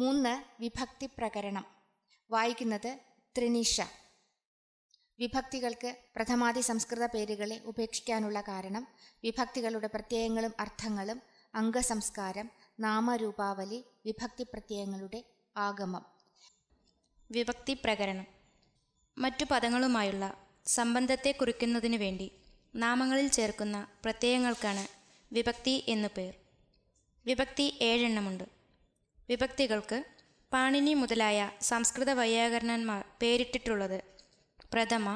മൂന്ന് വിഭക്തി പ്രകരണം വായിക്കുന്നത് ത്രിനിഷ വിഭക്തികൾക്ക് പ്രഥമാതി സംസ്കൃത പേരുകളെ ഉപേക്ഷിക്കാനുള്ള കാരണം വിഭക്തികളുടെ പ്രത്യയങ്ങളും അർത്ഥങ്ങളും അംഗസംസ്കാരം നാമരൂപാവലി വിഭക്തി പ്രത്യയങ്ങളുടെ ആഗമം വിഭക്തി പ്രകരണം മറ്റു പദങ്ങളുമായുള്ള സംബന്ധത്തെ കുറിക്കുന്നതിനു വേണ്ടി നാമങ്ങളിൽ ചേർക്കുന്ന പ്രത്യയങ്ങൾക്കാണ് വിഭക്തി എന്നു പേർ വിഭക്തി ഏഴെണ്ണമുണ്ട് വിഭക്തികൾക്ക് പാണിനി മുതലായ സംസ്കൃത വൈയാകരണന്മാർ പേരിട്ടിട്ടുള്ളത് പ്രഥമ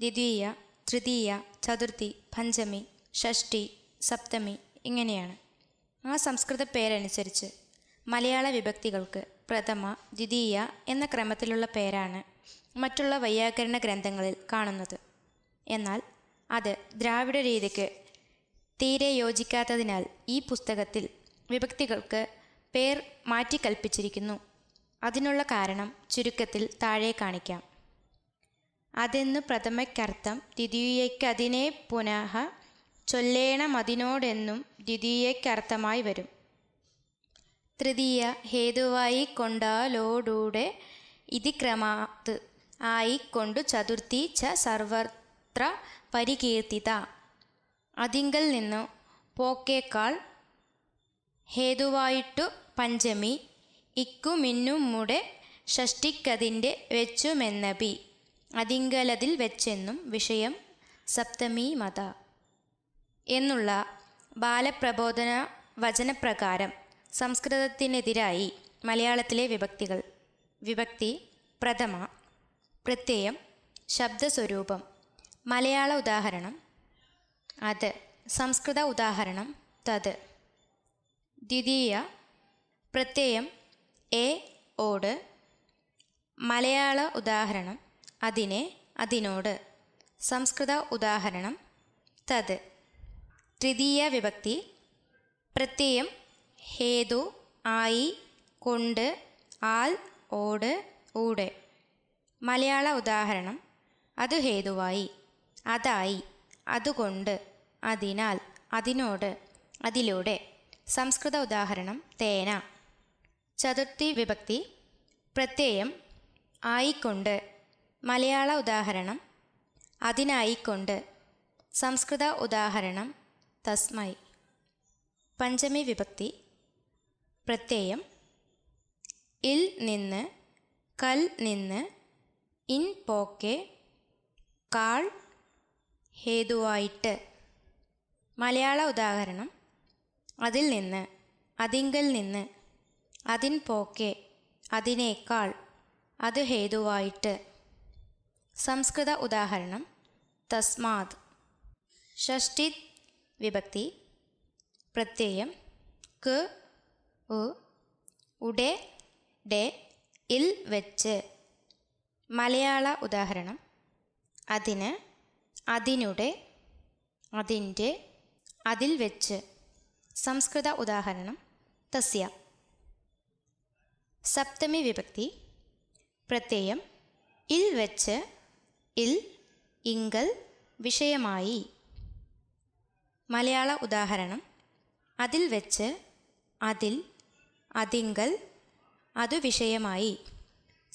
ദ്വിതീയ തൃതീയ ചതുർത്ഥി പഞ്ചമി ഷഷ്ടി സപ്തമി ഇങ്ങനെയാണ് ആ സംസ്കൃത പേരനുസരിച്ച് മലയാള വിഭക്തികൾക്ക് പ്രഥമ ദ്വിതീയ എന്ന ക്രമത്തിലുള്ള പേരാണ് മറ്റുള്ള വൈയാകരണ ഗ്രന്ഥങ്ങളിൽ കാണുന്നത് എന്നാൽ അത് ദ്രാവിഡ രീതിക്ക് തീരെ യോജിക്കാത്തതിനാൽ ഈ പുസ്തകത്തിൽ വിഭക്തികൾക്ക് പേർ മാറ്റിക്കൽപ്പിച്ചിരിക്കുന്നു അതിനുള്ള കാരണം ചുരുക്കത്തിൽ താഴെ കാണിക്കാം അതെന്ന് പ്രഥമയ്ക്കർത്ഥം ദ്വിതീയയ്ക്കതിനെ പുനഃ ചൊല്ലേണമതിനോടെന്നും ദ്വിതീയയ്ക്കർത്ഥമായി വരും തൃതീയ ഹേതുവായി കൊണ്ടാലോടൂടെ ഇതിക്രമാത് ആയിക്കൊണ്ടു ചതുർത്ഥി ച സർവത്ര പരികീർത്തിത അതിങ്കൽ നിന്നു പോക്കേക്കാൾ ഹേതുവായിട്ടു പഞ്ചമി ഇക്കുമിന്നുമ്മുടെ ഷഷ്ടിക്കതിൻ്റെ പി അതിങ്കലതിൽ വെച്ചെന്നും വിഷയം സപ്തമി മത എന്നുള്ള ബാലപ്രബോധന വചനപ്രകാരം സംസ്കൃതത്തിനെതിരായി മലയാളത്തിലെ വിഭക്തികൾ വിഭക്തി പ്രഥമ പ്രത്യയം ശബ്ദസ്വരൂപം മലയാള ഉദാഹരണം അത് സംസ്കൃത ഉദാഹരണം തത് ദ്വിതീയ പ്രത്യയം എ ഓട് മലയാള ഉദാഹരണം അതിനെ അതിനോട് സംസ്കൃത ഉദാഹരണം തത് തൃതീയ വിഭക്തി പ്രത്യയം ഹേതു ആയി കൊണ്ട് ആൽ ഓട് ഊട് മലയാള ഉദാഹരണം അത് ഹേതുവായി അതായി അതുകൊണ്ട് അതിനാൽ അതിനോട് അതിലൂടെ സംസ്കൃത ഉദാഹരണം തേന ചതുർത്ഥി വിഭക്തി പ്രത്യയം ആയിക്കൊണ്ട് മലയാള ഉദാഹരണം അതിനായിക്കൊണ്ട് സംസ്കൃത ഉദാഹരണം തസ്മൈ പഞ്ചമി വിഭക്തി പ്രത്യയം ഇൽ നിന്ന് കൽ നിന്ന് ഇൻ പോക്കെ കാൾ ഹേതുവായിട്ട് മലയാള ഉദാഹരണം അതിൽ നിന്ന് അതിങ്കൽ നിന്ന് അതിൻ പോക്കെ അതിനേക്കാൾ അത് ഹേതുവായിട്ട് സംസ്കൃത ഉദാഹരണം തസ്മാത് ഷഷ്ടി വിഭക്തി പ്രത്യയം ക് ഉ ഉടെ ഡെ ഇൽ വെച്ച് മലയാള ഉദാഹരണം അതിന് അതിനുടെ അതിൻ്റെ അതിൽ വെച്ച് സംസ്കൃത ഉദാഹരണം തസ്യ സപ്തമി വിഭക്തി പ്രത്യയം ഇൽ വെച്ച് ഇൽ ഇങ്കൽ വിഷയമായി മലയാള ഉദാഹരണം അതിൽ വെച്ച് അതിൽ അതിങ്കൽ അതു വിഷയമായി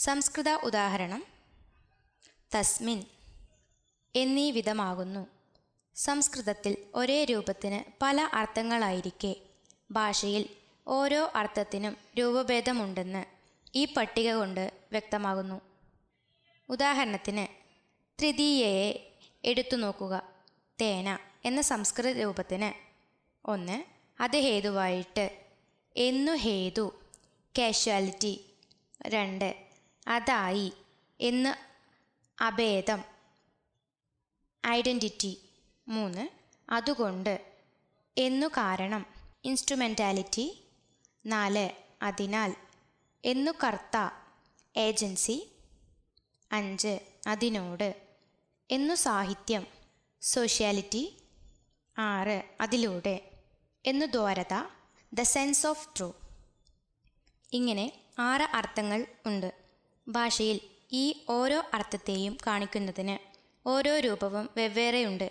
സംസ്കൃത ഉദാഹരണം തസ്മിൻ എന്നീ വിധമാകുന്നു സംസ്കൃതത്തിൽ ഒരേ രൂപത്തിന് പല അർത്ഥങ്ങളായിരിക്കെ ഭാഷയിൽ ഓരോ അർത്ഥത്തിനും രൂപഭേദമുണ്ടെന്ന് ഈ പട്ടിക കൊണ്ട് വ്യക്തമാകുന്നു ഉദാഹരണത്തിന് തൃതീയയെ എടുത്തു നോക്കുക തേന എന്ന സംസ്കൃത രൂപത്തിന് ഒന്ന് അത് ഹേതുവായിട്ട് എന്നു ഹേതു കാഷ്വാലിറ്റി രണ്ട് അതായി എന്ന് അഭേദം ഐഡൻറ്റിറ്റി മൂന്ന് അതുകൊണ്ട് എന്നു കാരണം ഇൻസ്ട്രുമെൻറ്റാലിറ്റി നാല് അതിനാൽ എന്നു കർത്ത ഏജൻസി അഞ്ച് അതിനോട് എന്നു സാഹിത്യം സോഷ്യാലിറ്റി ആറ് അതിലൂടെ എന്നു ദ്വാരത ദ സെൻസ് ഓഫ് ട്രൂ ഇങ്ങനെ ആറ് അർത്ഥങ്ങൾ ഉണ്ട് ഭാഷയിൽ ഈ ഓരോ അർത്ഥത്തെയും കാണിക്കുന്നതിന് ഓരോ രൂപവും വെവ്വേറെയുണ്ട്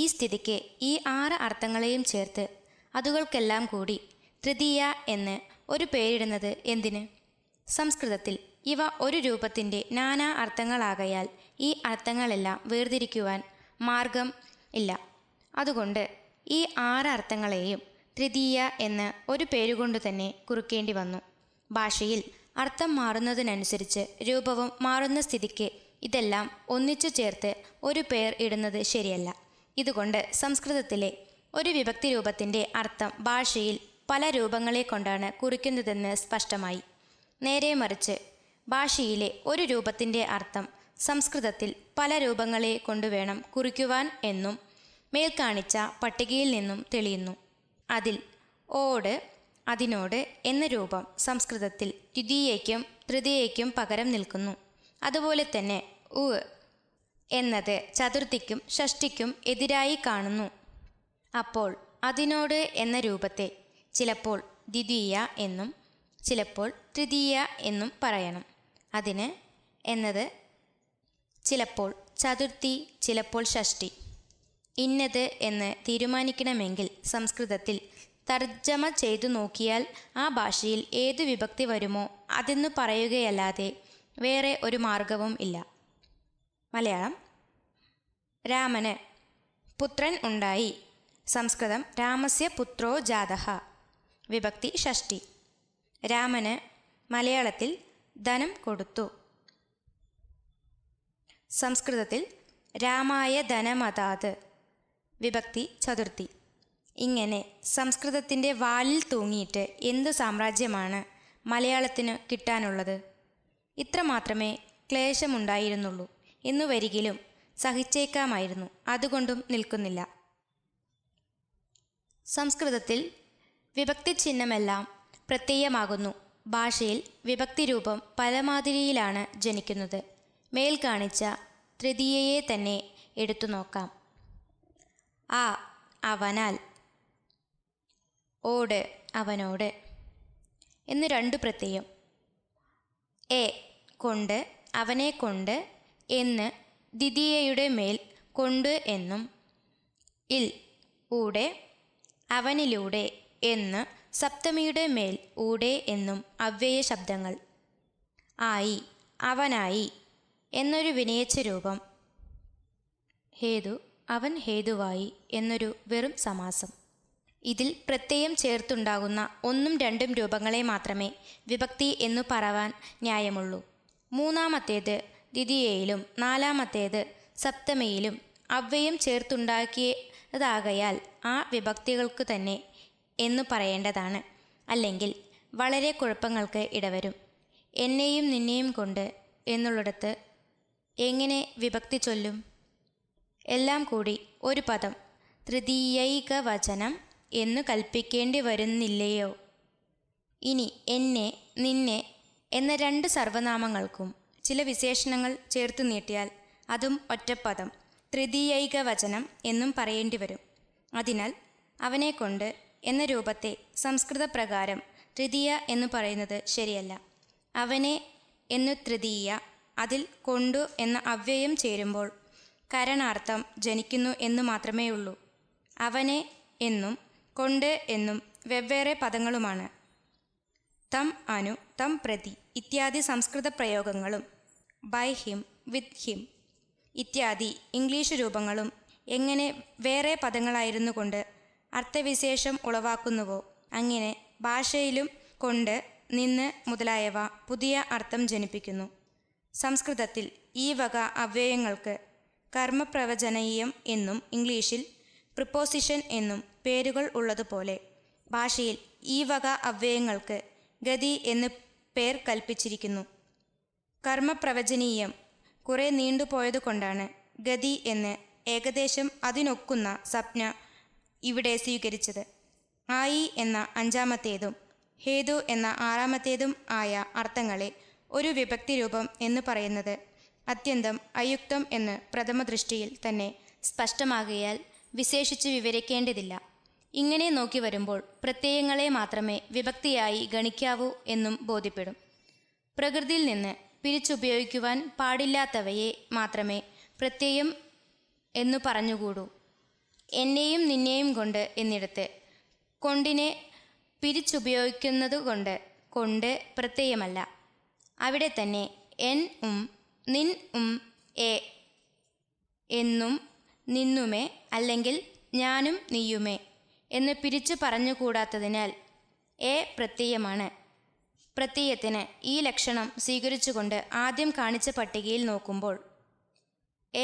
ഈ സ്ഥിതിക്ക് ഈ ആറ് അർത്ഥങ്ങളെയും ചേർത്ത് അതുകൾക്കെല്ലാം കൂടി തൃതീയ എന്ന് ഒരു പേരിടുന്നത് എന്തിന് സംസ്കൃതത്തിൽ ഇവ ഒരു രൂപത്തിൻ്റെ നാനാ അർത്ഥങ്ങളാകയാൽ ഈ അർത്ഥങ്ങളെല്ലാം വേർതിരിക്കുവാൻ മാർഗം ഇല്ല അതുകൊണ്ട് ഈ ആറ് അർത്ഥങ്ങളെയും തൃതീയ എന്ന് ഒരു പേരുകൊണ്ട് തന്നെ കുറിക്കേണ്ടി വന്നു ഭാഷയിൽ അർത്ഥം മാറുന്നതിനനുസരിച്ച് രൂപവും മാറുന്ന സ്ഥിതിക്ക് ഇതെല്ലാം ഒന്നിച്ചു ചേർത്ത് ഒരു പേർ ഇടുന്നത് ശരിയല്ല ഇതുകൊണ്ട് സംസ്കൃതത്തിലെ ഒരു വിഭക്തി രൂപത്തിൻ്റെ അർത്ഥം ഭാഷയിൽ പല രൂപങ്ങളെ കൊണ്ടാണ് കുറിക്കുന്നതെന്ന് സ്പഷ്ടമായി നേരെ മറിച്ച് ഭാഷയിലെ ഒരു രൂപത്തിൻ്റെ അർത്ഥം സംസ്കൃതത്തിൽ പല രൂപങ്ങളെ കൊണ്ടുവേണം കുറിക്കുവാൻ എന്നും മേൽക്കാണിച്ച പട്ടികയിൽ നിന്നും തെളിയുന്നു അതിൽ ഓട് അതിനോട് എന്ന രൂപം സംസ്കൃതത്തിൽ ദ്വിതീയയ്ക്കും തൃതീയയ്ക്കും പകരം നിൽക്കുന്നു അതുപോലെ തന്നെ ഉ എന്നത് ചതുർത്ഥിക്കും ഷഷ്ടിക്കും എതിരായി കാണുന്നു അപ്പോൾ അതിനോട് എന്ന രൂപത്തെ ചിലപ്പോൾ ദ്വിതീയ എന്നും ചിലപ്പോൾ തൃതീയ എന്നും പറയണം അതിന് എന്നത് ചിലപ്പോൾ ചതുർത്ഥി ചിലപ്പോൾ ഷഷ്ടി ഇന്നത് എന്ന് തീരുമാനിക്കണമെങ്കിൽ സംസ്കൃതത്തിൽ തർജ്ജമ ചെയ്തു നോക്കിയാൽ ആ ഭാഷയിൽ ഏതു വിഭക്തി വരുമോ അതെന്ന് പറയുകയല്ലാതെ വേറെ ഒരു മാർഗവും ഇല്ല മലയാളം രാമന് പുത്രൻ ഉണ്ടായി സംസ്കൃതം രാമസ്യ പുത്രോ ജാതഹ വിഭക്തി ഷഷ്ടി രാമന് മലയാളത്തിൽ ധനം കൊടുത്തു സംസ്കൃതത്തിൽ രാമായ ധനമതാത് വിഭക്തി ചതുർത്ഥി ഇങ്ങനെ സംസ്കൃതത്തിൻ്റെ വാലിൽ തൂങ്ങിയിട്ട് എന്ത് സാമ്രാജ്യമാണ് മലയാളത്തിന് കിട്ടാനുള്ളത് ഇത്ര മാത്രമേ ക്ലേശമുണ്ടായിരുന്നുള്ളൂ എന്നു വരികിലും സഹിച്ചേക്കാമായിരുന്നു അതുകൊണ്ടും നിൽക്കുന്നില്ല സംസ്കൃതത്തിൽ വിഭക്തി ചിഹ്നമെല്ലാം പ്രത്യയമാകുന്നു ഭാഷയിൽ വിഭക്തി രൂപം പലമാതിരിയിലാണ് ജനിക്കുന്നത് മേൽ കാണിച്ച തൃതീയയെ തന്നെ എടുത്തു നോക്കാം ആ അവനാൽ ഓട് അവനോട് എന്ന് രണ്ടു പ്രത്യയം എ കൊണ്ട് അവനെ കൊണ്ട് എന്ന് ദ്വിതീയയുടെ മേൽ കൊണ്ട് എന്നും ഇൽ ഊടെ അവനിലൂടെ എന്ന് സപ്തമിയുടെ മേൽ ഊടെ എന്നും അവ്യയ ശബ്ദങ്ങൾ ആയി അവനായി എന്നൊരു വിനയച്ച രൂപം ഹേതു അവൻ ഹേതുവായി എന്നൊരു വെറും സമാസം ഇതിൽ പ്രത്യയം ചേർത്തുണ്ടാകുന്ന ഒന്നും രണ്ടും രൂപങ്ങളെ മാത്രമേ വിഭക്തി എന്നു പറവാൻ ന്യായമുള്ളൂ മൂന്നാമത്തേത് ദ്വിതീയയിലും നാലാമത്തേത് സപ്തമിയിലും അവ്യയം ചേർത്തുണ്ടാക്കിയതാകയാൽ ആ വിഭക്തികൾക്ക് തന്നെ എന്നു പറയേണ്ടതാണ് അല്ലെങ്കിൽ വളരെ കുഴപ്പങ്ങൾക്ക് ഇടവരും എന്നെയും നിന്നെയും കൊണ്ട് എന്നുള്ളിടത്ത് എങ്ങനെ വിഭക്തി ചൊല്ലും എല്ലാം കൂടി ഒരു പദം തൃതീയൈക വചനം എന്ന് കൽപ്പിക്കേണ്ടി വരുന്നില്ലയോ ഇനി എന്നെ നിന്നെ എന്ന രണ്ട് സർവനാമങ്ങൾക്കും ചില വിശേഷണങ്ങൾ ചേർത്ത് നീട്ടിയാൽ അതും ഒറ്റപ്പദം തൃതീയൈക വചനം എന്നും പറയേണ്ടി വരും അതിനാൽ അവനെക്കൊണ്ട് എന്ന രൂപത്തെ സംസ്കൃത പ്രകാരം തൃതീയ എന്ന് പറയുന്നത് ശരിയല്ല അവനെ എന്നു തൃതീയ അതിൽ കൊണ്ടു എന്ന അവ്യയം ചേരുമ്പോൾ കരണാർത്ഥം ജനിക്കുന്നു എന്ന് മാത്രമേ ഉള്ളൂ അവനെ എന്നും കൊണ്ട് എന്നും വെവ്വേറെ പദങ്ങളുമാണ് തം അനു തം പ്രതി ഇത്യാദി സംസ്കൃത പ്രയോഗങ്ങളും ബൈ ഹിം വിത്ത് ഹിം ഇത്യാദി ഇംഗ്ലീഷ് രൂപങ്ങളും എങ്ങനെ വേറെ പദങ്ങളായിരുന്നു കൊണ്ട് അർത്ഥവിശേഷം ഉളവാക്കുന്നുവോ അങ്ങനെ ഭാഷയിലും കൊണ്ട് നിന്ന് മുതലായവ പുതിയ അർത്ഥം ജനിപ്പിക്കുന്നു സംസ്കൃതത്തിൽ ഈ വക അവ്യയങ്ങൾക്ക് കർമ്മപ്രവചനീയം എന്നും ഇംഗ്ലീഷിൽ പ്രിപ്പോസിഷൻ എന്നും പേരുകൾ ഉള്ളതുപോലെ ഭാഷയിൽ ഈ വക അവ്യയങ്ങൾക്ക് ഗതി എന്ന് പേർ കൽപ്പിച്ചിരിക്കുന്നു കർമ്മപ്രവചനീയം കുറെ നീണ്ടുപോയതുകൊണ്ടാണ് ഗതി എന്ന് ഏകദേശം അതിനൊക്കുന്ന സ്വപ്ന ഇവിടെ സ്വീകരിച്ചത് ആയി എന്ന അഞ്ചാമത്തേതും ഹേതു എന്ന ആറാമത്തേതും ആയ അർത്ഥങ്ങളെ ഒരു വിഭക്തി രൂപം എന്ന് പറയുന്നത് അത്യന്തം അയുക്തം എന്ന് പ്രഥമ ദൃഷ്ടിയിൽ തന്നെ സ്പഷ്ടമാകിയാൽ വിശേഷിച്ച് വിവരിക്കേണ്ടതില്ല ഇങ്ങനെ നോക്കി വരുമ്പോൾ പ്രത്യയങ്ങളെ മാത്രമേ വിഭക്തിയായി ഗണിക്കാവൂ എന്നും ബോധ്യപ്പെടും പ്രകൃതിയിൽ നിന്ന് പിരിച്ചുപയോഗിക്കുവാൻ പാടില്ലാത്തവയെ മാത്രമേ പ്രത്യയം എന്നു പറഞ്ഞുകൂടൂ എന്നെയും നിന്നെയും കൊണ്ട് എന്നിടത്ത് കൊണ്ടിനെ പിരിച്ചുപയോഗിക്കുന്നതുകൊണ്ട് കൊണ്ട് പ്രത്യയമല്ല അവിടെ തന്നെ എൻ ഉം നിൻ ഉം എ എന്നും നിന്നുമേ അല്ലെങ്കിൽ ഞാനും നീയുമേ എന്ന് പിരിച്ചു പറഞ്ഞുകൂടാത്തതിനാൽ എ പ്രത്യയമാണ് പ്രത്യയത്തിന് ഈ ലക്ഷണം സ്വീകരിച്ചുകൊണ്ട് ആദ്യം കാണിച്ച പട്ടികയിൽ നോക്കുമ്പോൾ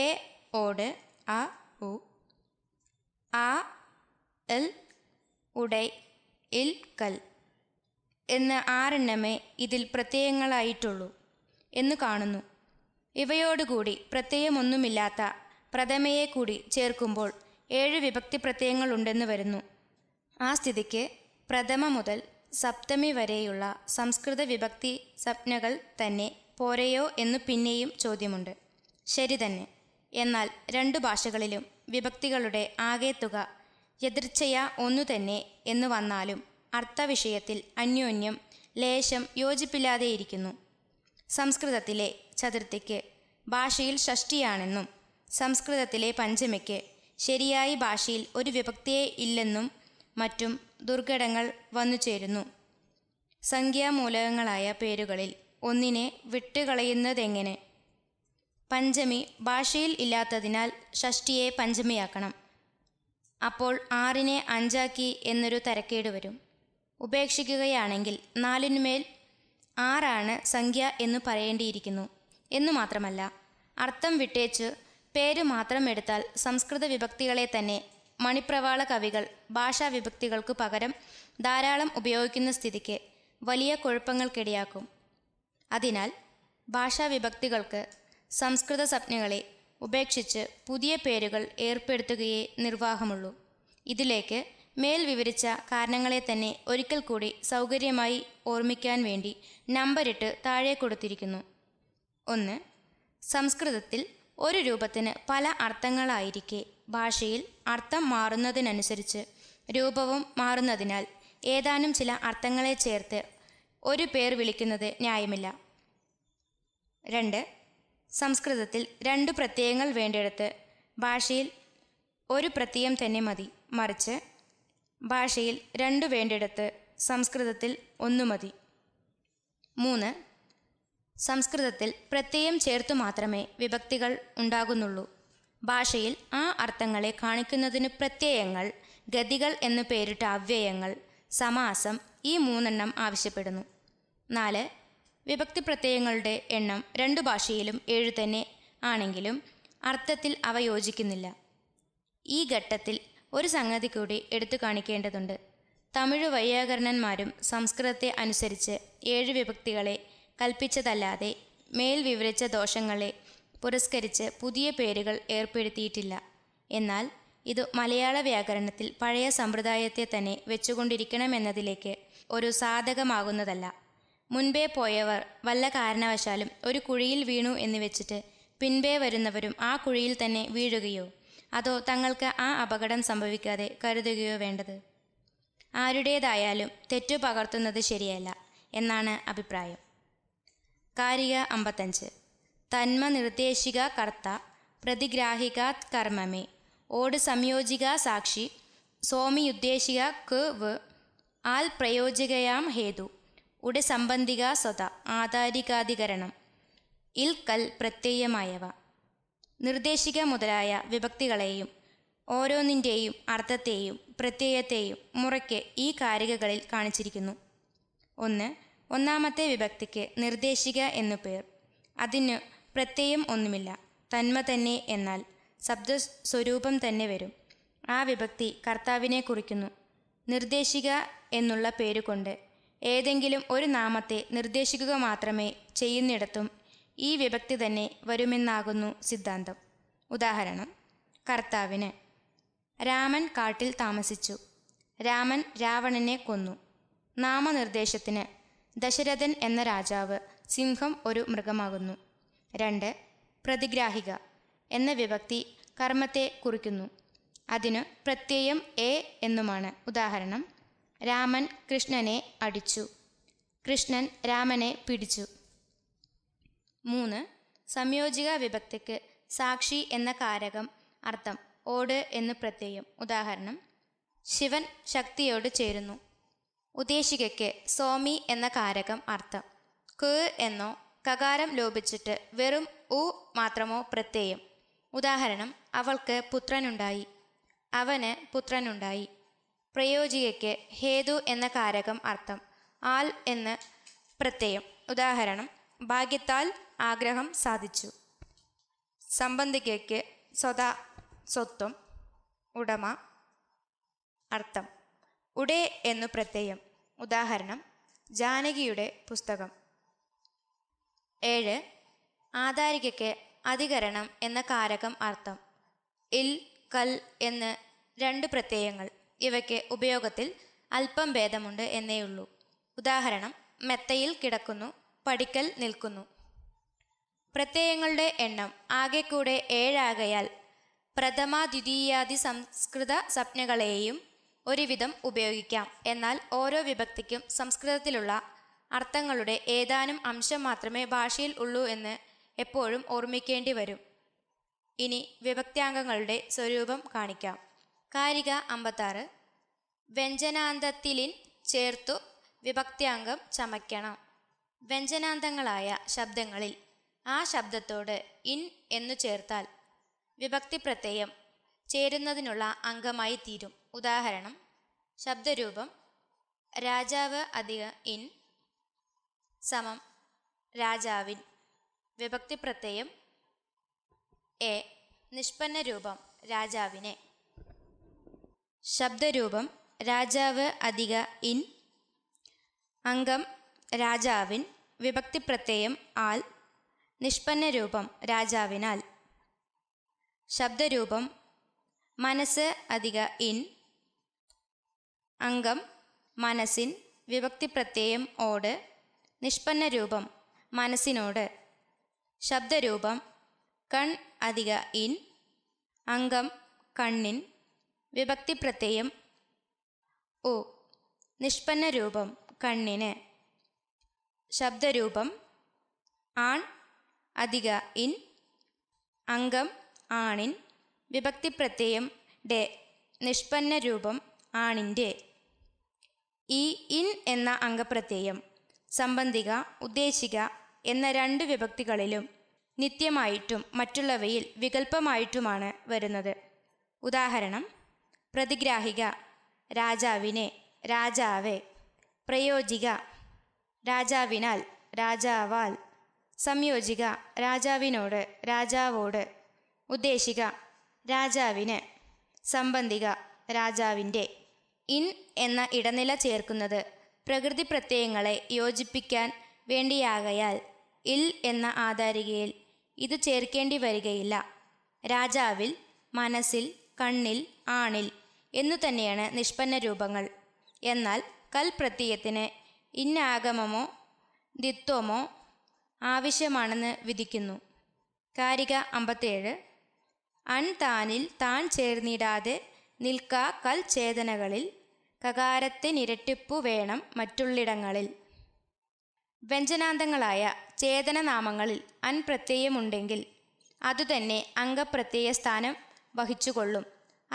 എ ഓട് അ ഉ ആ എൽ ഉടൈ ഇൽ കൽ എന്ന ആറെണ്ണമേ ഇതിൽ പ്രത്യയങ്ങളായിട്ടുള്ളൂ എന്ന് കാണുന്നു ഇവയോടുകൂടി പ്രത്യയമൊന്നുമില്ലാത്ത പ്രഥമയെ കൂടി ചേർക്കുമ്പോൾ ഏഴ് വിഭക്തി പ്രത്യയങ്ങളുണ്ടെന്ന് വരുന്നു ആ സ്ഥിതിക്ക് പ്രഥമ മുതൽ സപ്തമി വരെയുള്ള സംസ്കൃത വിഭക്തി സ്വപ്നകൾ തന്നെ പോരയോ എന്ന് പിന്നെയും ചോദ്യമുണ്ട് ശരി തന്നെ എന്നാൽ രണ്ടു ഭാഷകളിലും വിഭക്തികളുടെ ആകെത്തുക എതിർച്ചയ ഒന്നുതന്നെ എന്നു വന്നാലും അർത്ഥവിഷയത്തിൽ അന്യോന്യം ലേശം യോജിപ്പില്ലാതെയിരിക്കുന്നു സംസ്കൃതത്തിലെ ചതുർത്ഥിക്ക് ഭാഷയിൽ ഷഷ്ടിയാണെന്നും സംസ്കൃതത്തിലെ പഞ്ചമയ്ക്ക് ശരിയായി ഭാഷയിൽ ഒരു വിഭക്തിയെ ഇല്ലെന്നും മറ്റും ദുർഘടങ്ങൾ ചേരുന്നു സംഖ്യാമൂലകങ്ങളായ പേരുകളിൽ ഒന്നിനെ വിട്ടുകളയുന്നതെങ്ങനെ പഞ്ചമി ഭാഷയിൽ ഇല്ലാത്തതിനാൽ ഷഷ്ടിയെ പഞ്ചമിയാക്കണം അപ്പോൾ ആറിനെ അഞ്ചാക്കി എന്നൊരു തരക്കേട് വരും ഉപേക്ഷിക്കുകയാണെങ്കിൽ നാലിനുമേൽ ആറാണ് സംഖ്യ എന്ന് പറയേണ്ടിയിരിക്കുന്നു എന്നു മാത്രമല്ല അർത്ഥം വിട്ടേച്ച് പേര് മാത്രം എടുത്താൽ സംസ്കൃത വിഭക്തികളെ തന്നെ മണിപ്രവാള കവികൾ ഭാഷാ വിഭക്തികൾക്ക് പകരം ധാരാളം ഉപയോഗിക്കുന്ന സ്ഥിതിക്ക് വലിയ കുഴപ്പങ്ങൾക്കിടയാക്കും അതിനാൽ ഭാഷാ വിഭക്തികൾക്ക് സംസ്കൃത സംജ്ഞകളെ ഉപേക്ഷിച്ച് പുതിയ പേരുകൾ ഏർപ്പെടുത്തുകയേ നിർവാഹമുള്ളൂ ഇതിലേക്ക് മേൽ വിവരിച്ച കാരണങ്ങളെ തന്നെ ഒരിക്കൽ കൂടി സൗകര്യമായി ഓർമ്മിക്കാൻ വേണ്ടി നമ്പരിട്ട് താഴെ കൊടുത്തിരിക്കുന്നു ഒന്ന് സംസ്കൃതത്തിൽ ഒരു രൂപത്തിന് പല അർത്ഥങ്ങളായിരിക്കെ ഭാഷയിൽ അർത്ഥം മാറുന്നതിനനുസരിച്ച് രൂപവും മാറുന്നതിനാൽ ഏതാനും ചില അർത്ഥങ്ങളെ ചേർത്ത് ഒരു പേർ വിളിക്കുന്നത് ന്യായമില്ല രണ്ട് സംസ്കൃതത്തിൽ രണ്ട് പ്രത്യയങ്ങൾ വേണ്ടിടത്ത് ഭാഷയിൽ ഒരു പ്രത്യയം തന്നെ മതി മറിച്ച് ഭാഷയിൽ രണ്ട് വേണ്ടിടത്ത് സംസ്കൃതത്തിൽ ഒന്നു മതി മൂന്ന് സംസ്കൃതത്തിൽ പ്രത്യയം ചേർത്തു മാത്രമേ വിഭക്തികൾ ഉണ്ടാകുന്നുള്ളൂ ഭാഷയിൽ ആ അർത്ഥങ്ങളെ കാണിക്കുന്നതിന് പ്രത്യയങ്ങൾ ഗതികൾ എന്നു പേരിട്ട അവ്യയങ്ങൾ സമാസം ഈ മൂന്നെണ്ണം ആവശ്യപ്പെടുന്നു നാല് വിഭക്തി പ്രത്യയങ്ങളുടെ എണ്ണം രണ്ടു ഭാഷയിലും ഏഴ് തന്നെ ആണെങ്കിലും അർത്ഥത്തിൽ അവ യോജിക്കുന്നില്ല ഈ ഘട്ടത്തിൽ ഒരു സംഗതി കൂടി എടുത്തു കാണിക്കേണ്ടതുണ്ട് തമിഴ് വൈയാകരണന്മാരും സംസ്കൃതത്തെ അനുസരിച്ച് ഏഴ് വിഭക്തികളെ കൽപ്പിച്ചതല്ലാതെ മേൽ വിവരിച്ച ദോഷങ്ങളെ പുരസ്കരിച്ച് പുതിയ പേരുകൾ ഏർപ്പെടുത്തിയിട്ടില്ല എന്നാൽ ഇത് മലയാള വ്യാകരണത്തിൽ പഴയ സമ്പ്രദായത്തെ തന്നെ വെച്ചുകൊണ്ടിരിക്കണമെന്നതിലേക്ക് ഒരു സാധകമാകുന്നതല്ല മുൻപേ പോയവർ വല്ല കാരണവശാലും ഒരു കുഴിയിൽ വീണു എന്ന് വെച്ചിട്ട് പിൻപേ വരുന്നവരും ആ കുഴിയിൽ തന്നെ വീഴുകയോ അതോ തങ്ങൾക്ക് ആ അപകടം സംഭവിക്കാതെ കരുതുകയോ വേണ്ടത് ആരുടേതായാലും തെറ്റു പകർത്തുന്നത് ശരിയല്ല എന്നാണ് അഭിപ്രായം കാരിക അമ്പത്തഞ്ച് തന്മ നിർദ്ദേശിക കർത്ത പ്രതിഗ്രാഹിക കർമ്മമേ ഓട് സംയോജിക സാക്ഷി ഉദ്ദേശിക ക് വ് ആൽ പ്രയോജികയാം ഹേതു ഉടെ സംബന്ധികാസ്വത ആധാരികാധികരണം ഇൽ കൽ പ്രത്യയമായവ നിർദ്ദേശിക മുതലായ വിഭക്തികളെയും ഓരോന്നിൻ്റെയും അർത്ഥത്തെയും പ്രത്യയത്തെയും മുറയ്ക്ക് ഈ കാരികകളിൽ കാണിച്ചിരിക്കുന്നു ഒന്ന് ഒന്നാമത്തെ വിഭക്തിക്ക് നിർദ്ദേശിക എന്നു പേർ അതിന് പ്രത്യയം ഒന്നുമില്ല തന്മ തന്നെ എന്നാൽ ശബ്ദസ്വരൂപം തന്നെ വരും ആ വിഭക്തി കർത്താവിനെ കുറിക്കുന്നു നിർദ്ദേശിക എന്നുള്ള പേരുകൊണ്ട് ഏതെങ്കിലും ഒരു നാമത്തെ നിർദ്ദേശിക്കുക മാത്രമേ ചെയ്യുന്നിടത്തും ഈ വിഭക്തി തന്നെ വരുമെന്നാകുന്നു സിദ്ധാന്തം ഉദാഹരണം കർത്താവിന് രാമൻ കാട്ടിൽ താമസിച്ചു രാമൻ രാവണനെ കൊന്നു നാമനിർദ്ദേശത്തിന് ദശരഥൻ എന്ന രാജാവ് സിംഹം ഒരു മൃഗമാകുന്നു രണ്ട് പ്രതിഗ്രാഹിക എന്ന വിഭക്തി കർമ്മത്തെ കുറിക്കുന്നു അതിനു പ്രത്യയം എ എന്നുമാണ് ഉദാഹരണം രാമൻ കൃഷ്ണനെ അടിച്ചു കൃഷ്ണൻ രാമനെ പിടിച്ചു മൂന്ന് സംയോജിക വിഭക്തിക്ക് സാക്ഷി എന്ന കാരകം അർത്ഥം ഓട് എന്ന് പ്രത്യയം ഉദാഹരണം ശിവൻ ശക്തിയോട് ചേരുന്നു ഉദ്ദേശികയ്ക്ക് സ്വാമി എന്ന കാരകം അർത്ഥം ക് എന്നോ കകാരം ലോപിച്ചിട്ട് വെറും ഉ മാത്രമോ പ്രത്യയം ഉദാഹരണം അവൾക്ക് പുത്രനുണ്ടായി അവന് പുത്രനുണ്ടായി പ്രയോജികയ്ക്ക് ഹേതു എന്ന കാരകം അർത്ഥം ആൽ എന്ന് പ്രത്യയം ഉദാഹരണം ഭാഗ്യത്താൽ ആഗ്രഹം സാധിച്ചു സംബന്ധികയ്ക്ക് സ്വത സ്വത്വം ഉടമ അർത്ഥം ഉടേ എന്നു പ്രത്യയം ഉദാഹരണം ജാനകിയുടെ പുസ്തകം ഏഴ് ആധാരികയ്ക്ക് അധികരണം എന്ന കാരകം അർത്ഥം ഇൽ കൽ എന്ന് രണ്ട് പ്രത്യയങ്ങൾ ഇവയ്ക്ക് ഉപയോഗത്തിൽ അല്പം ഭേദമുണ്ട് എന്നേയുള്ളൂ ഉദാഹരണം മെത്തയിൽ കിടക്കുന്നു പടിക്കൽ നിൽക്കുന്നു പ്രത്യയങ്ങളുടെ എണ്ണം കൂടെ ഏഴാകയാൽ പ്രഥമ ദ്വിതീയാദി സംസ്കൃത സ്വപ്നകളെയും ഒരുവിധം ഉപയോഗിക്കാം എന്നാൽ ഓരോ വിഭക്തിക്കും സംസ്കൃതത്തിലുള്ള അർത്ഥങ്ങളുടെ ഏതാനും അംശം മാത്രമേ ഭാഷയിൽ ഉള്ളൂ എന്ന് എപ്പോഴും ഓർമ്മിക്കേണ്ടി വരും ഇനി വിഭക്ത്യാംഗങ്ങളുടെ സ്വരൂപം കാണിക്കാം കാരിക അമ്പത്താറ് വ്യഞ്ജനാന്തത്തിലിൻ ചേർത്തു വിഭക്ത്യാംഗം ചമയ്ക്കണം വ്യഞ്ജനാന്തങ്ങളായ ശബ്ദങ്ങളിൽ ആ ശബ്ദത്തോട് ഇൻ എന്നു ചേർത്താൽ വിഭക്തി പ്രത്യയം ചേരുന്നതിനുള്ള അംഗമായി തീരും ഉദാഹരണം ശബ്ദരൂപം രാജാവ് അധിക ഇൻ സമം രാജാവിൻ വിഭക്തി പ്രത്യയം എ നിഷ്പന്ന രൂപം രാജാവിനെ ശബ്ദരൂപം രാജാവ് അധിക ഇൻ അംഗം രാജാവിൻ വിഭക്തിപ്രത്യയം ആൽ നിഷ്പന്ന രൂപം രാജാവിനാൽ ശബ്ദരൂപം മനസ്സ് അധിക ഇൻ അംഗം മനസ്സിൻ വിഭക്തിപ്രത്യയം ഓട് നിഷ്പന്ന രൂപം മനസ്സിനോട് ശബ്ദരൂപം കൺ അധിക ഇൻ അംഗം കണ്ണിൻ വിഭക്തി പ്രത്യയം ഉ നിഷ്പന്ന രൂപം കണ്ണിന് ശബ്ദരൂപം ആൺ അധിക ഇൻ അംഗം ആണിൻ വിഭക്തി പ്രത്യയം ഡെ നിഷ്പന്ന രൂപം ആണിൻ്റെ ഈ ഇൻ എന്ന അംഗപ്രത്യയം സംബന്ധിക ഉദ്ദേശിക എന്ന രണ്ട് വിഭക്തികളിലും നിത്യമായിട്ടും മറ്റുള്ളവയിൽ വികല്പമായിട്ടുമാണ് വരുന്നത് ഉദാഹരണം പ്രതിഗ്രാഹിക രാജാവിനെ രാജാവെ പ്രയോജിക രാജാവിനാൽ രാജാവാൽ സംയോജിക രാജാവിനോട് രാജാവോട് ഉദ്ദേശിക രാജാവിന് സംബന്ധിക രാജാവിൻ്റെ ഇൻ എന്ന ഇടനില ചേർക്കുന്നത് പ്രകൃതി പ്രത്യയങ്ങളെ യോജിപ്പിക്കാൻ വേണ്ടിയാകയാൽ ഇൽ എന്ന ആധാരികയിൽ ഇത് ചേർക്കേണ്ടി വരികയില്ല രാജാവിൽ മനസ്സിൽ കണ്ണിൽ ആണിൽ എന്നു തന്നെയാണ് നിഷ്പന്ന രൂപങ്ങൾ എന്നാൽ കൽ ഇന്നാഗമമോ ദിത്വമോ ആവശ്യമാണെന്ന് വിധിക്കുന്നു കാരിക അമ്പത്തേഴ് അൺ താനിൽ താൻ ചേർന്നിടാതെ നിൽക്കാ കൽ ചേതനകളിൽ കകാരത്തിനിരട്ടിപ്പു വേണം മറ്റുള്ളിടങ്ങളിൽ വ്യഞ്ജനാന്തങ്ങളായ ചേതനനാമങ്ങളിൽ അൻ അതുതന്നെ അംഗപ്രത്യയ സ്ഥാനം വഹിച്ചുകൊള്ളും